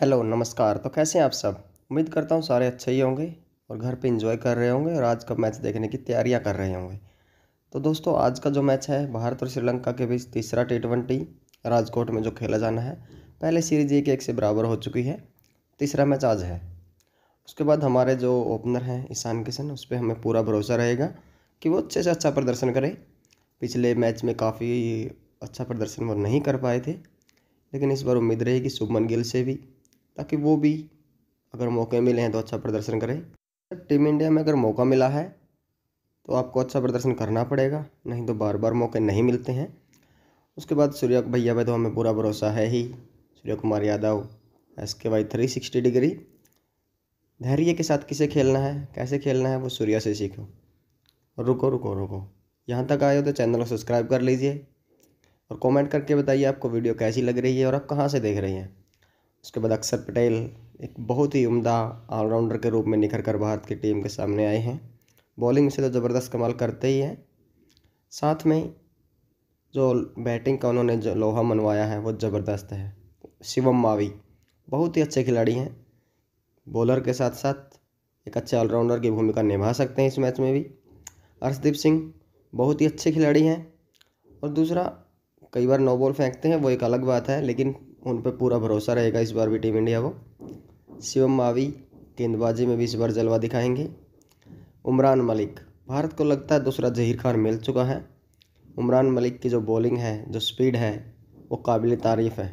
hello नमस्कार तो कैसे हैं आप सब उम्मीद करता हूँ सारे अच्छे ही होंगे और घर पे इंजॉय कर रहे होंगे और आज का मैच देखने की तैयारियां कर रहे होंगे तो दोस्तों आज का जो मैच है भारत और श्रीलंका के बीच तीसरा टी ट्वेंटी राजकोट में जो खेला जाना है पहले सीरीज एक एक से बराबर हो चुकी है तीसरा मैच आज है उसके बाद हमारे जो ओपनर हैं ईशान किशन उस पर हमें पूरा भरोसा रहेगा कि वो अच्छे से अच्छा प्रदर्शन करें पिछले मैच में काफ़ी अच्छा प्रदर्शन वो नहीं कर पाए थे लेकिन इस बार उम्मीद रही कि शुभमन गिल से भी ताकि वो भी अगर मौके मिले हैं तो अच्छा प्रदर्शन करें टीम इंडिया में अगर मौका मिला है तो आपको अच्छा प्रदर्शन करना पड़ेगा नहीं तो बार बार मौके नहीं मिलते हैं उसके बाद सूर्या भैया भाई तो हमें पूरा भरोसा है ही Surya Kumar Yadav S K Y three sixty degree धैर्य के साथ किसे खेलना है कैसे खेलना है वो सूर्या से सीखो रुको रुको रुको यहाँ तक आए हो तो चैनल को सब्सक्राइब कर लीजिए और कमेंट करके बताइए आपको वीडियो कैसी लग रही है और आप कहाँ से देख रहे हैं उसके बाद अक्षर पटेल एक बहुत ही उम्दा ऑलराउंडर के रूप में निखर कर भारत की टीम के सामने आए हैं बॉलिंग से तो ज़बरदस्त कमाल करते ही हैं साथ में जो बैटिंग का उन्होंने जो लोहा मनवाया है वो ज़बरदस्त है शिवम मावी बहुत ही अच्छे खिलाड़ी हैं बॉलर के साथ साथ एक अच्छे ऑलराउंडर की भूमिका निभा सकते हैं इस मैच में भी अर्शदीप सिंह बहुत ही अच्छे खिलाड़ी हैं और दूसरा कई बार नो बॉल फेंकते हैं वो एक अलग बात है लेकिन उन पर पूरा भरोसा रहेगा इस बार भी टीम इंडिया को शिवम मावी गेंदबाजी में भी इस बार जलवा दिखाएंगे उमरान मलिक भारत को लगता है दूसरा जहीर खान मिल चुका है उमरान मलिक की जो बॉलिंग है जो स्पीड है वो काबिल तारीफ़ है